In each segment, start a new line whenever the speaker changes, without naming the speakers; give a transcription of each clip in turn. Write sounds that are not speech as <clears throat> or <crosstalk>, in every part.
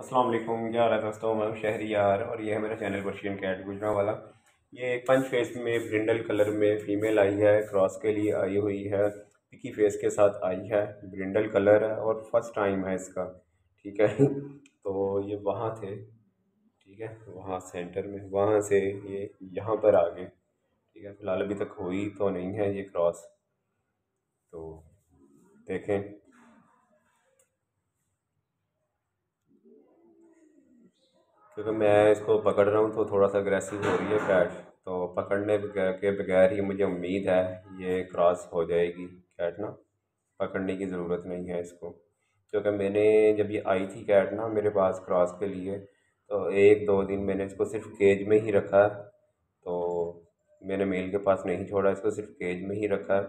अस्सलाम वालेकुम क्या हाल है दोस्तों मैं यार और ये है मेरा चैनल पर्शियन कैट गुजरा वाला ये पंच फेस में ब्रिंडल कलर में फीमेल आई है क्रॉस के लिए आई हुई है पिकी फेस के साथ आई है ब्रिंडल कलर है और फर्स्ट टाइम है इसका ठीक है <laughs> तो ये वहाँ थे ठीक है वहाँ सेंटर में वहाँ से ये यहाँ पर आ गए ठीक है फिलहाल अभी तक हुई तो नहीं है ये क्रॉस तो देखें क्योंकि मैं इसको पकड़ रहा हूँ तो थोड़ा सा अग्रेसिव हो रही है कैट तो पकड़ने के बगैर ही मुझे उम्मीद है ये क्रॉस हो जाएगी कैट ना पकड़ने की ज़रूरत नहीं है इसको क्योंकि मैंने जब ये आई थी कैट ना मेरे पास क्रॉस के लिए तो एक दो दिन मैंने इसको सिर्फ केज में ही रखा तो मैंने मेल के पास नहीं छोड़ा इसको सिर्फ केज में ही रखा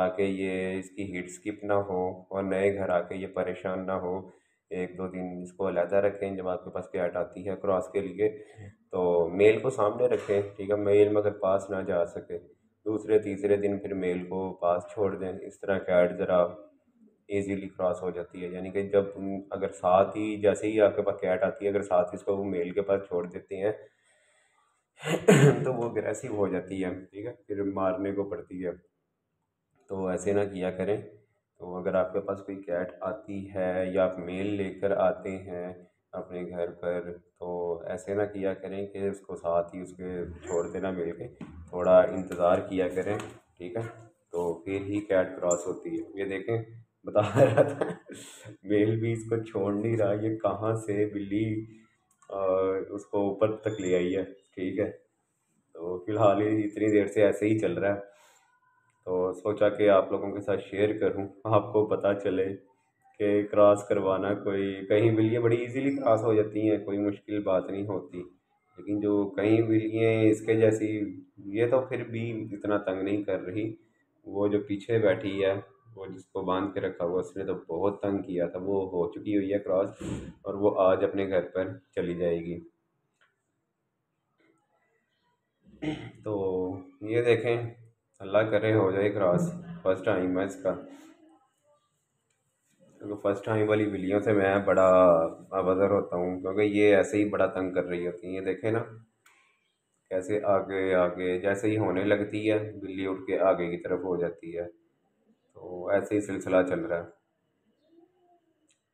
ताकि ये इसकी हीट स्किप ना हो और नए घर आके ये परेशान ना हो एक दो दिन इसको अलहदा रखें जब आपके पास कैट आती है क्रॉस के लिए हम्म। तो मेल को सामने रखें ठीक है मेल मगर पास ना जा सके दूसरे तीसरे दिन फिर मेल को पास छोड़ दें इस तरह कैट ज़रा ईजीली क्रॉस हो जाती है यानी कि जब अगर साथ ही जैसे ही आपके पास कैट आती है अगर साथ इसको वो मेल के पास छोड़ देते हैं <clears throat> तो वो अग्रेसिव हो जाती है ठीक है फिर मारने को पड़ती है तो ऐसे ना किया करें तो अगर आपके पास कोई कैट आती है या आप मेल लेकर आते हैं अपने घर पर तो ऐसे ना किया करें कि उसको साथ ही उसके छोड़ देना मिल के थोड़ा इंतज़ार किया करें ठीक है तो फिर ही कैट क्रॉस होती है ये देखें बता <laughs> रहा था मेल भी इसको छोड़ नहीं रहा ये कहाँ से बिल्ली उसको ऊपर तक ले आई है ठीक है तो फिलहाल इतनी देर से ऐसे ही चल रहा है तो सोचा कि आप लोगों के साथ शेयर करूं आपको पता चले कि क्रॉस करवाना कोई कहीं बिल्लियाँ बड़ी इजीली क्रॉस हो जाती हैं कोई मुश्किल बात नहीं होती लेकिन जो कहीं बिल्लियाँ इसके जैसी ये तो फिर भी इतना तंग नहीं कर रही वो जो पीछे बैठी है वो जिसको बांध के रखा हुआ उसने तो बहुत तंग किया था वो हो चुकी हुई है क्रॉस और वो आज अपने घर पर चली जाएगी तो ये देखें अल्लाह करे हो जाए क्रॉस फर्स्ट टाइम है इसका क्योंकि तो फ़र्स्ट टाइम वाली बिल्लियों से मैं बड़ा अबजर होता हूँ क्योंकि ये ऐसे ही बड़ा तंग कर रही होती है ये देखें ना कैसे आगे आगे जैसे ही होने लगती है बिल्ली उठ के आगे की तरफ हो जाती है तो ऐसे ही सिलसिला चल रहा है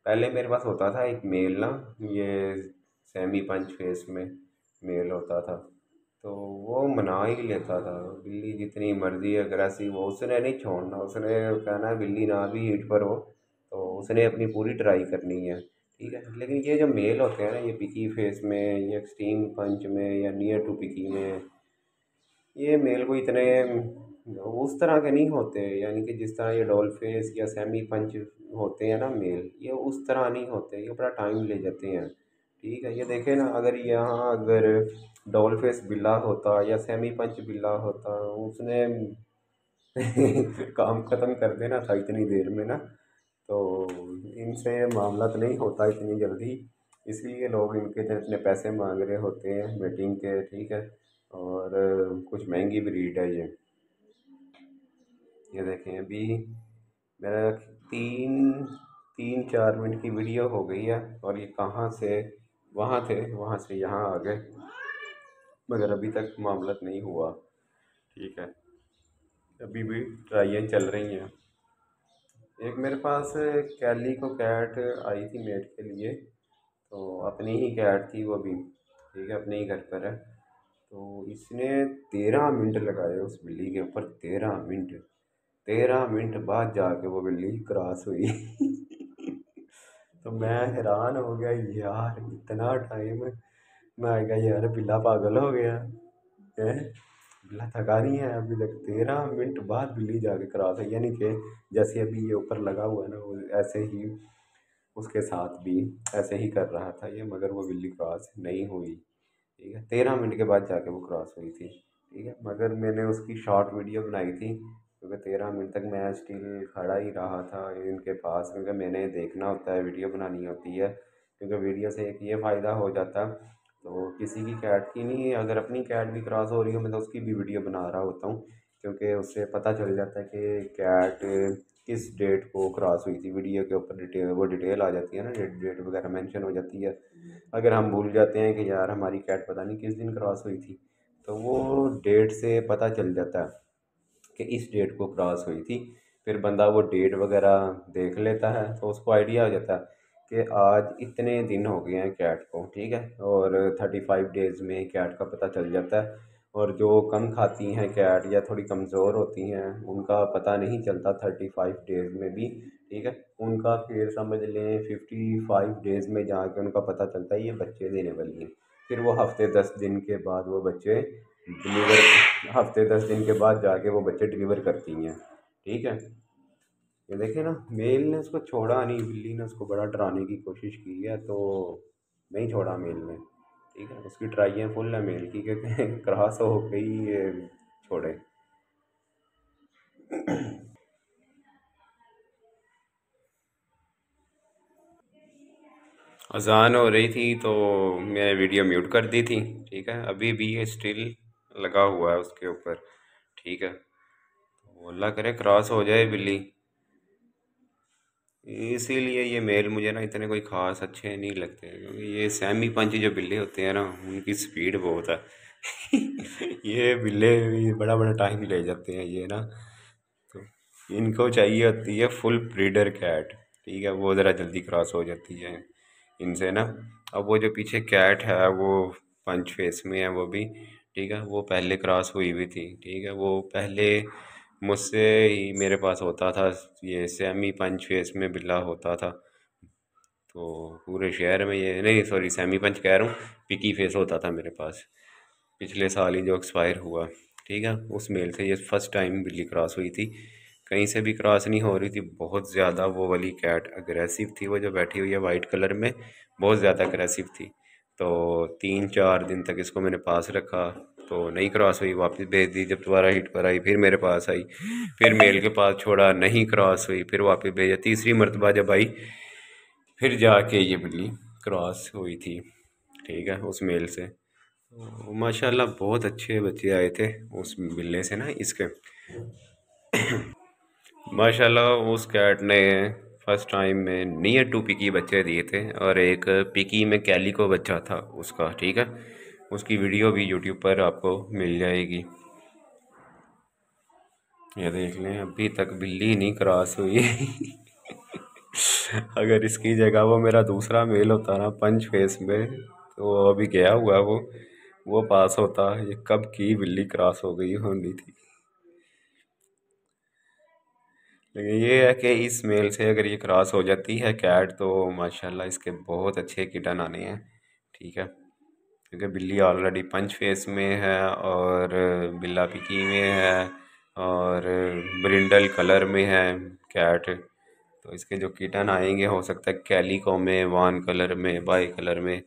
पहले मेरे पास होता था एक मेल ना ये सेमी पंच फेस में मेल होता था तो वो मना ही लेता था बिल्ली जितनी मर्जी अग्रेसिव वो उसने नहीं छोड़ना उसने कहना है बिल्ली ना भी हीट पर हो तो उसने अपनी पूरी ट्राई करनी है ठीक है लेकिन ये जो मेल होते हैं ना ये पिकी फेस में या एक्सट्रीम पंच में या नियर टू पिकी में ये मेल को इतने उस तरह के नहीं होते यानी कि जिस तरह ये डॉल फेस या सेमी पंच होते हैं ना मेल ये उस तरह नहीं होते ये बड़ा टाइम ले जाते हैं ठीक है ये देखें ना अगर यहाँ अगर डॉलफेस फेस बिल्ला होता या सेमी पंच बिल्ला होता उसने <laughs> काम ख़त्म कर देना था इतनी देर में ना तो इनसे मामला तो नहीं होता इतनी जल्दी इसलिए लोग इनके इतने पैसे मांग रहे होते हैं मीटिंग के ठीक है और कुछ महंगी ब्रीड है ये ये देखें अभी मेरा तीन तीन चार मिनट की वीडियो हो गई है और ये कहाँ से वहाँ थे वहाँ से यहाँ आ गए मगर अभी तक मामला नहीं हुआ ठीक है अभी भी ट्राइयाँ चल रही हैं एक मेरे पास कैली को कैट आई थी मेट के लिए तो अपनी ही कैट थी वो भी ठीक है अपने ही घर पर है तो इसने तेरह मिनट लगाए उस बिल्ली के ऊपर तेरह मिनट तेरह मिनट बाद जाके वो बिल्ली क्रॉस हुई <laughs> तो मैं हैरान हो गया यार इतना टाइम मैं आ गया यार बिल्ला पागल हो गया है बिल्ला थका नहीं है अभी तक तेरह मिनट बाद बिल्ली जाके करा था यानी कि जैसे अभी ये ऊपर लगा हुआ है ना वो ऐसे ही उसके साथ भी ऐसे ही कर रहा था ये मगर वो बिल्ली क्रॉस नहीं हुई ठीक है तेरह मिनट के बाद जाके वो क्रॉस हुई थी ठीक है मगर मैंने उसकी शॉर्ट वीडियो बनाई थी क्योंकि तेरह मिनट तक मैं स्टिल खड़ा ही रहा था इनके पास क्योंकि मैंने देखना होता है वीडियो बनानी होती है क्योंकि वीडियो से एक ये फ़ायदा हो जाता तो किसी की कैट की नहीं अगर अपनी कैट भी क्रॉस हो रही हो मैं तो उसकी भी वीडियो बना रहा होता हूँ क्योंकि उससे पता चल जाता है कि कैट किस डेट को क्रॉस हुई थी वीडियो के ऊपर डिटेल वो डिटेल आ जाती है ना डेट डेट वगैरह मेंशन हो जाती है अगर हम भूल जाते हैं कि यार हमारी कैट पता नहीं किस दिन क्रॉस हुई थी तो वो डेट से पता चल जाता है कि इस डेट को क्रॉस हुई थी फिर बंदा वो डेट वगैरह देख लेता है तो उसको आइडिया हो जाता है कि आज इतने दिन हो गए हैं कैट को ठीक है और थर्टी फाइव डेज़ में कैट का पता चल जाता है और जो कम खाती हैं कैट या थोड़ी कमज़ोर होती हैं उनका पता नहीं चलता थर्टी फाइव डेज़ में भी ठीक है उनका फिर समझ लें फिफ्टी फाइव डेज़ में जाके उनका पता चलता है ये बच्चे देने वाली हैं फिर वो हफ्ते दस दिन के बाद वो बच्चे डिलीवर हफ्ते दस दिन के बाद जाके वो बच्चे डिलीवर करती हैं ठीक है ये देखिए ना मेल ने उसको छोड़ा नहीं बिल्ली ने उसको बड़ा डराने की कोशिश की है तो नहीं छोड़ा मेल ने ठीक है उसकी ट्राइयाँ फुल है मेल की क्योंकि <laughs> क्रॉस हो गई ये छोड़े अजान हो रही थी तो मैं वीडियो म्यूट कर दी थी ठीक है अभी भी ये स्टिल लगा हुआ है उसके ऊपर ठीक है तो अल्लाह करे क्रॉस हो जाए बिल्ली इसीलिए ये मेल मुझे ना इतने कोई ख़ास अच्छे नहीं लगते क्योंकि ये सैमी पंच जो बिल्ले होते हैं ना उनकी स्पीड बहुत है <laughs> ये बिल्ले भी बड़ा बड़ा टाइम ले जाते हैं ये ना तो इनको चाहिए होती है फुल ब्रीडर कैट ठीक है वो ज़रा जल्दी क्रॉस हो जाती है इनसे ना अब वो जो पीछे कैट है वो पंच फेस में है वो भी ठीक है वो पहले क्रॉस हुई हुई थी ठीक है वो पहले मुझसे ही मेरे पास होता था ये सेमी पंच फेस में बिल्ला होता था तो पूरे शहर में ये नहीं सॉरी सेमी पंच कह रहा हूँ पिकी फेस होता था मेरे पास पिछले साल ही जो एक्सपायर हुआ ठीक है उस मेल से ये फर्स्ट टाइम बिल्ली क्रॉस हुई थी कहीं से भी क्रॉस नहीं हो रही थी बहुत ज़्यादा वो वाली कैट अग्रेसिव थी वो जो बैठी हुई है वाइट कलर में बहुत ज़्यादा अग्रेसिव थी तो तीन चार दिन तक इसको मैंने पास रखा तो नहीं क्रॉस हुई वापस भेज दी जब दोबारा हीट पर आई फिर मेरे पास आई फिर <laughs> मेल के पास छोड़ा नहीं क्रॉस हुई फिर वापस भेजा तीसरी मरतबा जब आई फिर जाके ये बिल्ली क्रॉस हुई थी ठीक है उस मेल से तो माशाल्लाह बहुत अच्छे बच्चे आए थे उस बिल्ले से ना इसके <coughs> माशाल्लाह उस कैट ने फर्स्ट टाइम में नियर टू पिकी बच्चे दिए थे और एक पिकी में कैली को बच्चा था उसका ठीक है उसकी वीडियो भी यूट्यूब पर आपको मिल जाएगी ये देख लें अभी तक बिल्ली नहीं क्रॉस हुई <laughs> अगर इसकी जगह वो मेरा दूसरा मेल होता ना पंच फेस में तो अभी गया हुआ वो वो पास होता ये कब की बिल्ली क्रॉस हो गई होनी थी लेकिन ये है कि इस मेल से अगर ये क्रॉस हो जाती है कैट तो माशाल्लाह इसके बहुत अच्छे किटन आने हैं ठीक है क्योंकि बिल्ली ऑलरेडी पंच फेस में है और बिल्ला पिकी में है और ब्रिंडल कलर में है कैट तो इसके जो किटन आएंगे हो सकता है कैलिको में वन कलर में बाई कलर में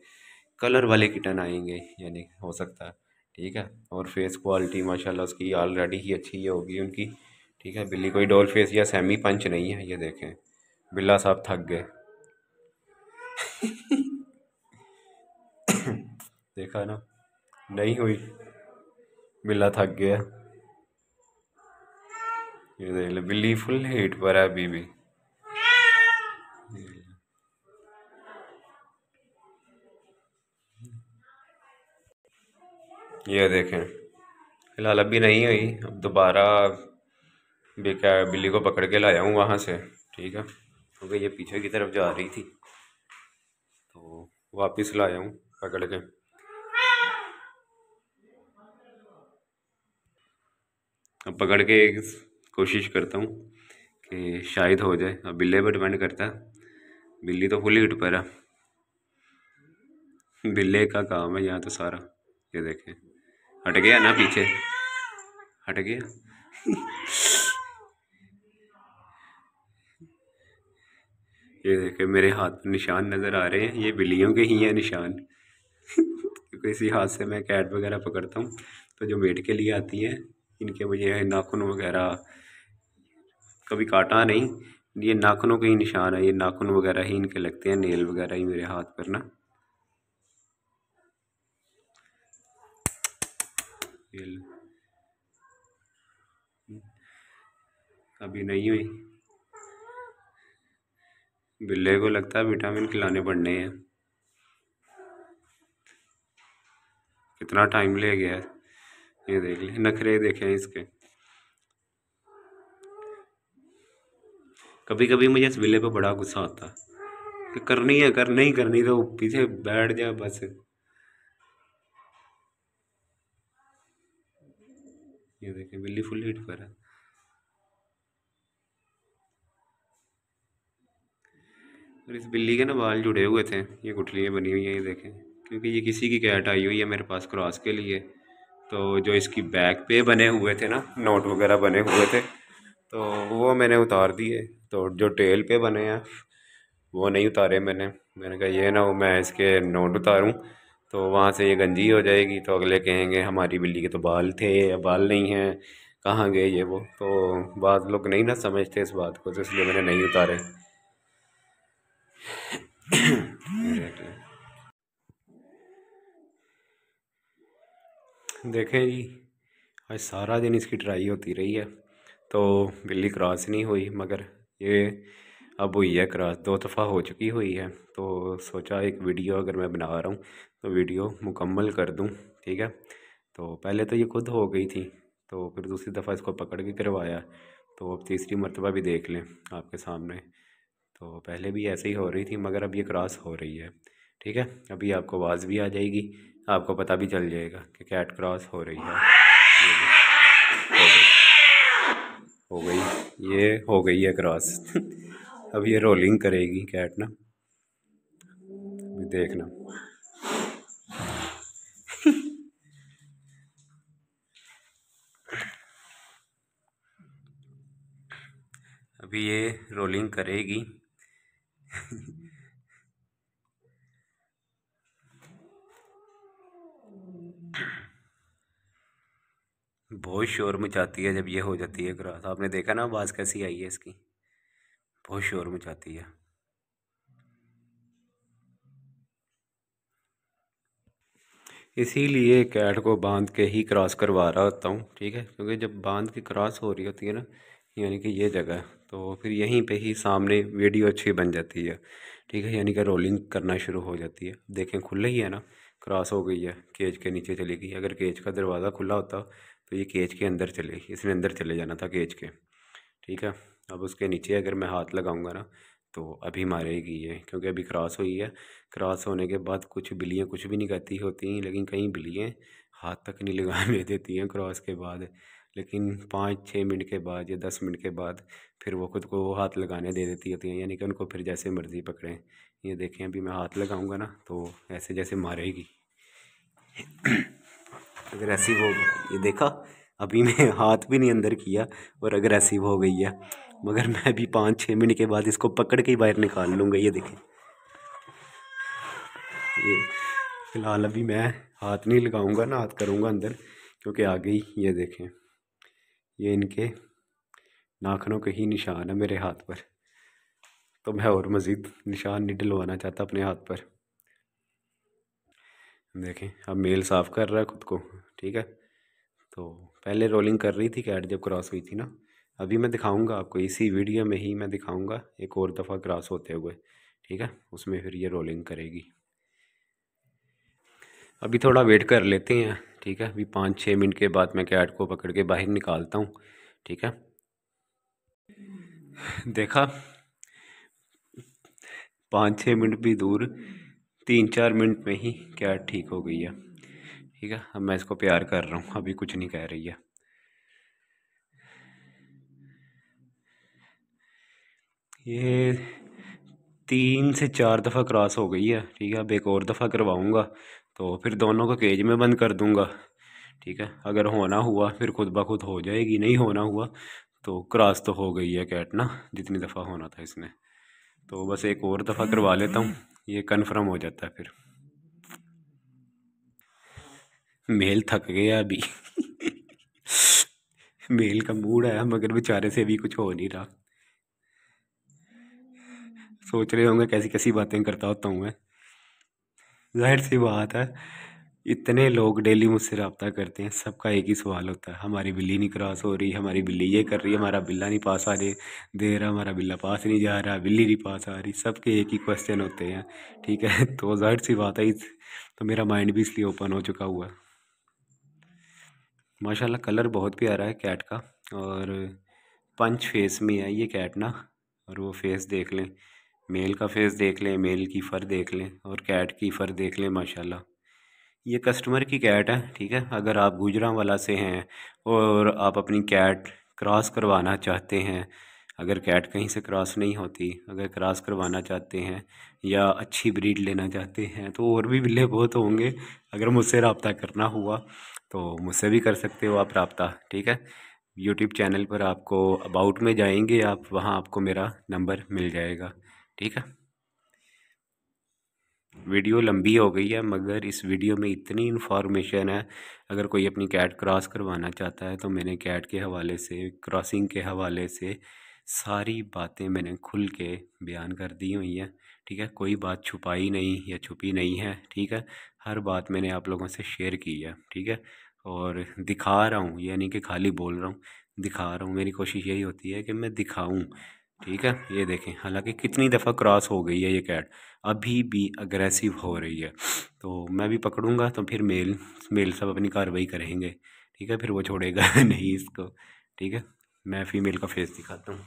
कलर वाले किटन आएंगे यानी हो सकता है ठीक है और फेस क्वालिटी माशाल्लाह उसकी ऑलरेडी ही अच्छी होगी उनकी ठीक है बिल्ली कोई डोल फेस या सेमी पंच नहीं है ये देखें बिल्ला साहब थक गए देखा ना नहीं हुई बिल्ला थक गया ये देख लो बिल्ली फुल हीट पर है अभी भी ये देखें फिलहाल अभी नहीं हुई अब दोबारा बेकार बिल्ली को पकड़ के लाया हूँ वहाँ से ठीक है क्योंकि ये पीछे की तरफ जा रही थी तो वापस लाया हूँ पकड़ के अब पकड़ के एक कोशिश करता हूँ कि शायद हो जाए अब बिल्ले पर डिपेंड करता है बिल्ली तो फुल हिट पर है बिल्ले का काम है यहाँ तो सारा ये देखें हट गया ना पीछे हट गया ये देखे मेरे हाथ पर निशान नज़र आ रहे हैं ये बिल्लियों के ही हैं निशान <laughs> किसी हाथ से मैं कैट वगैरह पकड़ता हूँ तो जो मेट के लिए आती हैं इनके मुझे नाखून वगैरह कभी काटा नहीं ये नाखूनों के ही निशान है ये नाखून वगैरह ही इनके लगते हैं नेल वगैरह ही मेरे हाथ पर ना अभी नहीं हुई बिल्ले को लगता है विटामिन खिलाने पड़ने हैं कितना टाइम ले गया है ये देख लिया नखरे देखे इसके कभी कभी मुझे इस बिल्ले पे बड़ा गुस्सा आता कि करनी है कर नहीं करनी तो पीछे बैठ जा बस ये देखें बिल्ली फुल हिट पर है और इस बिल्ली के ना बाल जुड़े हुए थे ये गुठलियाँ बनी हुई हैं ये देखें क्योंकि ये किसी की कैट आई हुई है मेरे पास क्रॉस के लिए तो जो इसकी बैक पे बने हुए थे ना नोट वगैरह बने हुए थे तो वो मैंने उतार दिए तो जो टेल पे बने हैं वो नहीं उतारे मैंने मैंने कहा ये ना हो मैं इसके नोट उतारूँ तो वहाँ से ये गंजी हो जाएगी तो अगले कहेंगे हमारी बिल्ली के तो बाल थे या बाल नहीं हैं कहाँ गए ये वो तो बाद लोग नहीं ना समझते इस बात को तो इसलिए मैंने नहीं उतारे <coughs> देखें जी आज सारा दिन इसकी ट्राई होती रही है तो बिल्ली क्रॉस नहीं हुई मगर ये अब हुई है क्रॉस दो दफ़ा हो चुकी हुई है तो सोचा एक वीडियो अगर मैं बना रहा हूँ तो वीडियो मुकम्मल कर दूँ ठीक है तो पहले तो ये खुद हो गई थी तो फिर दूसरी दफ़ा इसको पकड़ के करवाया तो अब तीसरी मरतबा भी देख लें आपके सामने तो पहले भी ऐसे ही हो रही थी मगर अब ये क्रॉस हो रही है ठीक है अभी आपको आवाज़ भी आ जाएगी आपको पता भी चल जाएगा कि कैट क्रॉस हो रही है हो गई ये हो गई है क्रॉस <laughs> अब ये रोलिंग करेगी कैट ना अभी देखना <laughs> अभी ये रोलिंग करेगी बहुत शोर मचाती है जब ये हो जाती है ग्रास आपने देखा ना आवाज़ कैसी आई है इसकी बहुत शोर मचाती है इसीलिए कैट को बांध के ही क्रॉस करवा रहा होता हूँ ठीक है क्योंकि जब बांध के क्रॉस हो रही होती है ना यानी कि ये जगह तो फिर यहीं पे ही सामने वीडियो अच्छी बन जाती है ठीक है यानी कि रोलिंग करना शुरू हो जाती है देखें खुला ही है ना क्रॉस हो गई है केज के नीचे चली गई अगर केज का दरवाज़ा खुला होता तो ये केज के अंदर चले इसने अंदर चले जाना था केज के ठीक है अब उसके नीचे अगर मैं हाथ लगाऊंगा ना तो अभी मारेगी ये क्योंकि अभी क्रॉस हुई है क्रॉस होने के बाद कुछ बिल्लियाँ कुछ भी नहीं करती होती हैं लेकिन कई बिल्लियाँ हाथ तक नहीं लगाने <laughs> देती हैं क्रॉस के बाद लेकिन पाँच छः मिनट के बाद या दस मिनट के बाद फिर वो खुद को हाथ लगाने दे देती होती हैं यानी कि उनको फिर जैसे मर्ज़ी पकड़ें ये देखें अभी मैं हाथ लगाऊंगा ना तो ऐसे जैसे मारेगी अग्रेसिव हो ये देखा अभी मैं हाथ भी नहीं अंदर किया और अग्रेसिव हो गई है मगर मैं अभी पाँच छः मिनट के बाद इसको पकड़ के ही बाहर निकाल लूँगा ये देखें ये फ़िलहाल अभी मैं हाथ नहीं लगाऊंगा ना हाथ करूँगा अंदर क्योंकि आ गई ये देखें ये इनके नाखनों के ही निशान है मेरे हाथ पर तो मैं और मज़ीद निशान नहीं डलवाना चाहता अपने हाथ पर देखें अब मेल साफ़ कर रहा है खुद को ठीक है तो पहले रोलिंग कर रही थी कैट जब क्रॉस हुई थी ना अभी मैं दिखाऊंगा आपको इसी वीडियो में ही मैं दिखाऊंगा एक और दफ़ा क्रॉस होते हुए ठीक है उसमें फिर ये रोलिंग करेगी अभी थोड़ा वेट कर लेते हैं ठीक है अभी पाँच छः मिनट के बाद मैं कैट को पकड़ के बाहर निकालता हूँ ठीक है देखा पाँच छः मिनट भी दूर तीन चार मिनट में ही कैट ठीक हो गई है ठीक है अब मैं इसको प्यार कर रहा हूँ अभी कुछ नहीं कह रही है ये तीन से चार दफ़ा क्रॉस हो गई है ठीक है अब एक और दफ़ा करवाऊँगा तो फिर दोनों को केज में बंद कर दूँगा ठीक है अगर होना हुआ फिर खुद ब खुद हो जाएगी नहीं होना हुआ तो क्रॉस तो हो गई है कैट ना जितनी दफ़ा होना था इसने तो बस एक और दफ़ा करवा लेता हूँ ये कन्फर्म हो जाता है फिर मेल थक गया अभी मेल का मूड आया मगर बेचारे से भी कुछ हो नहीं रहा सोच रहे होंगे कैसी कैसी बातें करता होता हूँ मैं जाहिर सी बात है इतने लोग डेली मुझसे रबता करते हैं सबका एक ही सवाल होता है हमारी बिल्ली नहीं क्रॉस हो रही हमारी बिल्ली ये कर रही है हमारा बिल्ला नहीं पास आ रही दे रहा हमारा बिल्ला पास नहीं जा रहा बिल्ली नहीं पास आ रही सबके एक ही क्वेश्चन होते हैं ठीक है <laughs> तो जाहिर सी बात है तो मेरा माइंड भी इसलिए ओपन हो चुका हुआ है माशाल्लाह कलर बहुत प्यारा है कैट का और पंच फेस में है ये कैट ना और वो फेस देख लें मेल का फेस देख लें मेल की फ़र देख लें और कैट की फ़र देख लें माशाल्लाह ये कस्टमर की कैट है ठीक है अगर आप गुजरा वाला से हैं और आप अपनी कैट क्रॉस करवाना चाहते हैं अगर कैट कहीं से क्रॉस नहीं होती अगर क्रॉस करवाना चाहते हैं या अच्छी ब्रीड लेना चाहते हैं तो और भी बिल्ले बहुत होंगे अगर मुझसे रबता करना हुआ तो मुझसे भी कर सकते हो आप रबता ठीक है यूट्यूब चैनल पर आपको अबाउट में जाएंगे आप वहाँ आपको मेरा नंबर मिल जाएगा ठीक है वीडियो लंबी हो गई है मगर इस वीडियो में इतनी इन्फॉर्मेशन है अगर कोई अपनी कैट क्रॉस करवाना चाहता है तो मैंने कैट के हवाले से क्रॉसिंग के हवाले से सारी बातें मैंने खुल के बयान कर दी हुई हैं ठीक है कोई बात छुपाई नहीं या छुपी नहीं है ठीक है हर बात मैंने आप लोगों से शेयर की है ठीक है और दिखा रहा हूँ यानी कि खाली बोल रहा हूँ दिखा रहा हूँ मेरी कोशिश यही होती है कि मैं दिखाऊँ ठीक है ये देखें हालांकि कितनी दफ़ा क्रॉस हो गई है ये कैट अभी भी अग्रेसिव हो रही है तो मैं भी पकड़ूंगा तो फिर मेल मेल सब अपनी कार्रवाई करेंगे ठीक है फिर वो छोड़ेगा <laughs> नहीं इसको ठीक है मैं फीमेल का फेस दिखाता हूँ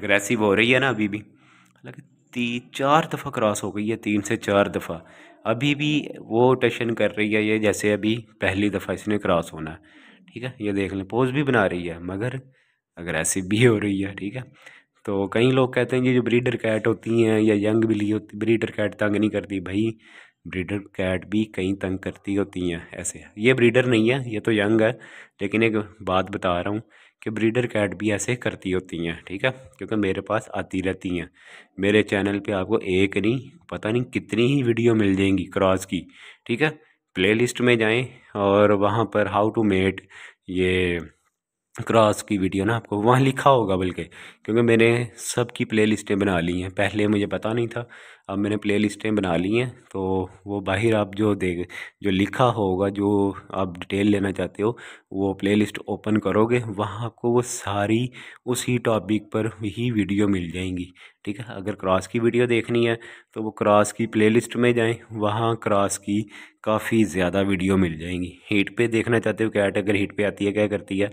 अग्रेसिव हो रही है ना अभी भी हालांकि तीन चार दफ़ा क्रॉस हो गई है तीन से चार दफ़ा अभी भी वो टशन कर रही है ये जैसे अभी पहली दफ़ा इसने क्रॉस होना है ठीक है ये देख लें पोज भी बना रही है मगर अगर ऐसी भी हो रही है ठीक है तो कई लोग कहते हैं कि जो ब्रीडर कैट होती हैं या यंग बिल्ली होती ब्रीडर कैट तंग नहीं करती भाई ब्रीडर कैट भी कहीं तंग करती होती हैं ऐसे ये ब्रीडर नहीं है ये तो यंग है लेकिन एक बात बता रहा हूँ कि ब्रीडर कैट भी ऐसे करती होती हैं ठीक है क्योंकि मेरे पास आती रहती हैं मेरे चैनल पे आपको एक नहीं पता नहीं कितनी ही वीडियो मिल जाएंगी क्रॉस की ठीक है प्लेलिस्ट में जाएं और वहाँ पर हाउ टू मेट ये क्रॉस की वीडियो ना आपको वहाँ लिखा होगा बल्कि क्योंकि मैंने सबकी प्ले लिस्टें बना ली हैं पहले मुझे पता नहीं था अब मैंने प्ले लिस्टें बना ली हैं तो वो बाहर आप जो देख जो लिखा होगा जो आप डिटेल लेना चाहते हो वो प्ले लिस्ट ओपन करोगे वहाँ आपको वो सारी उसी टॉपिक पर ही वीडियो मिल जाएंगी ठीक है अगर क्रॉस की वीडियो देखनी है तो वो क्रॉस की प्ले लिस्ट में जाएँ वहाँ क्रॉस की काफ़ी ज़्यादा वीडियो मिल जाएंगी हीट पे देखना चाहते हो कैट अगर हीट पे आती है क्या करती है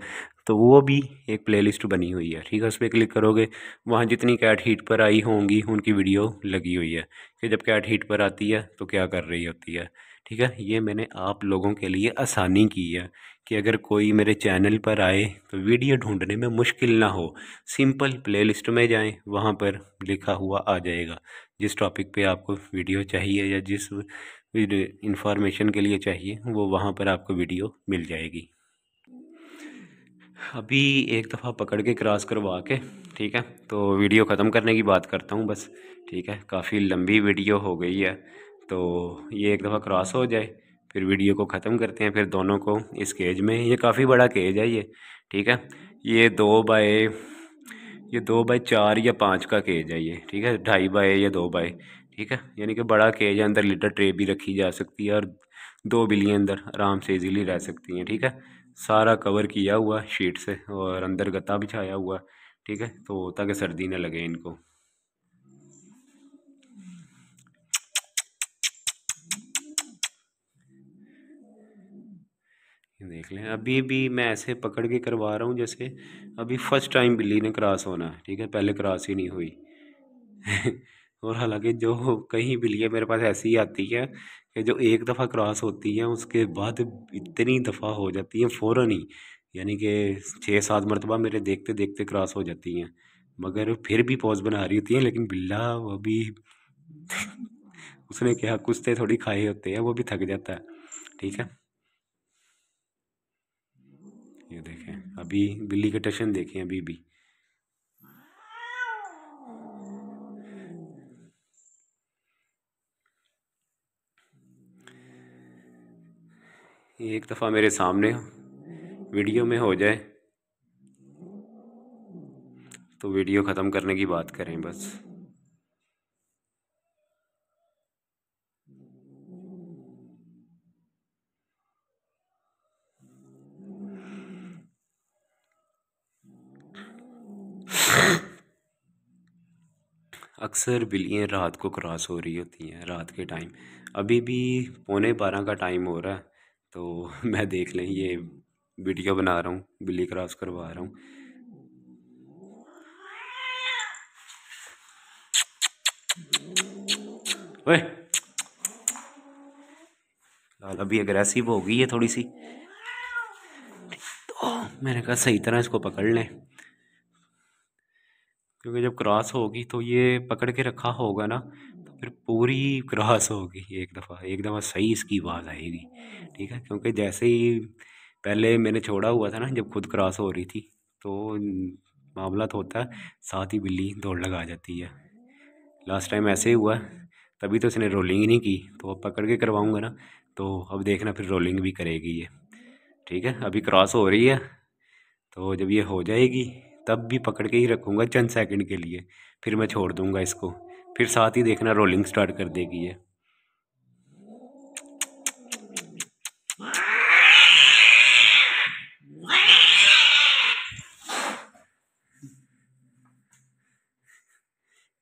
तो वो भी एक प्लेलिस्ट बनी हुई है ठीक है उस पर क्लिक करोगे वहाँ जितनी कैट हीट पर आई होंगी उनकी वीडियो लगी हुई है कि जब कैट हीट पर आती है तो क्या कर रही होती है ठीक है ये मैंने आप लोगों के लिए आसानी की है कि अगर कोई मेरे चैनल पर आए तो वीडियो ढूंढने में मुश्किल ना हो सिंपल प्लेलिस्ट में जाएं वहाँ पर लिखा हुआ आ जाएगा जिस टॉपिक पे आपको वीडियो चाहिए या जिस इन्फॉर्मेशन के लिए चाहिए वो वहाँ पर आपको वीडियो मिल जाएगी अभी एक दफ़ा पकड़ के क्रॉस करवा के ठीक है तो वीडियो ख़त्म करने की बात करता हूँ बस ठीक है काफ़ी लंबी वीडियो हो गई है तो ये एक दफ़ा क्रॉस हो जाए फिर वीडियो को ख़त्म करते हैं फिर दोनों को इस केज में ये काफ़ी बड़ा केज है ये ठीक है ये दो बाय ये दो बाय चार या पाँच का केज है ये ठीक है ढाई बाय या दो बाय ठीक है यानी कि बड़ा केज है अंदर लीटर ट्रे भी रखी जा सकती है और दो बिल्लियाँ अंदर आराम से इजीली रह सकती हैं ठीक है सारा कवर किया हुआ शीट से और अंदर गत्ता बिछाया हुआ ठीक है तो ताकि सर्दी ना लगे इनको देख लें अभी भी मैं ऐसे पकड़ के करवा रहा हूँ जैसे अभी फर्स्ट टाइम बिल्ली ने क्रॉस होना है ठीक है पहले क्रॉस ही नहीं हुई <laughs> और हालांकि जो कहीं बिल्लियाँ मेरे पास ऐसी ही आती है कि जो एक दफ़ा क्रॉस होती है उसके बाद इतनी दफ़ा हो जाती है फ़ौर ही यानी कि छः सात मरतबा मेरे देखते देखते क्रॉस हो जाती हैं मगर फिर भी पॉज बना रही होती हैं लेकिन बिल्ला वो भी <laughs> उसने क्या कुश्ते थोड़ी खाए होते हैं वो भी थक जाता है ठीक है ये देखें अभी बिल्ली का टशन देखें अभी भी एक दफ़ा मेरे सामने वीडियो में हो जाए तो वीडियो ख़त्म करने की बात करें बस अक्सर बिल्लियाँ रात को क्रॉस हो रही होती हैं रात के टाइम अभी भी पौने बारह का टाइम हो रहा है तो <laughs> मैं देख लें ये वीडियो बना रहा हूँ बिल्ली क्रॉस करवा रहा हूँ लाल अभी अग्रेसिव हो गई है थोड़ी सी तो मैंने कहा सही तरह इसको पकड़ लें क्योंकि जब क्रॉस होगी तो ये पकड़ के रखा होगा ना फिर पूरी क्रॉस होगी एक दफ़ा एक दफ़ा सही इसकी आवाज़ आएगी ठीक है क्योंकि जैसे ही पहले मैंने छोड़ा हुआ था ना जब खुद क्रॉस हो रही थी तो मामला तो होता है साथ ही बिल्ली दौड़ लगा जाती है लास्ट टाइम ऐसे ही हुआ तभी तो इसने रोलिंग ही नहीं की तो अब पकड़ के करवाऊँगा ना तो अब देखना फिर रोलिंग भी करेगी ये ठीक है अभी क्रॉस हो रही है तो जब ये हो जाएगी तब भी पकड़ के ही रखूँगा चंद सेकंड के लिए फिर मैं छोड़ दूँगा इसको फिर साथ ही देखना रोलिंग स्टार्ट कर देगी ये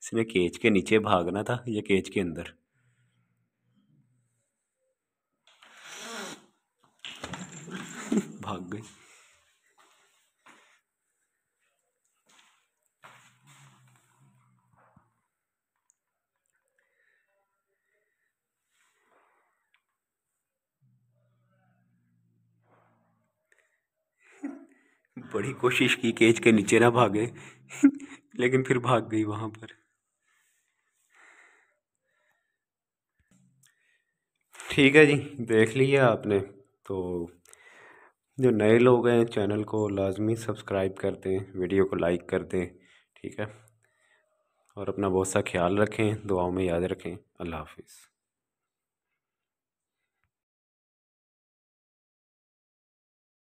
इसने केज के नीचे भागना था या केज के अंदर भाग गई बड़ी कोशिश की केज के नीचे ना भागे <laughs> लेकिन फिर भाग गई वहाँ पर ठीक है जी देख लिया आपने तो जो नए लोग हैं चैनल को लाजमी सब्सक्राइब कर दें वीडियो को लाइक कर दें ठीक है और अपना बहुत सा ख्याल रखें दुआओं में याद रखें अल्लाह हाफिज़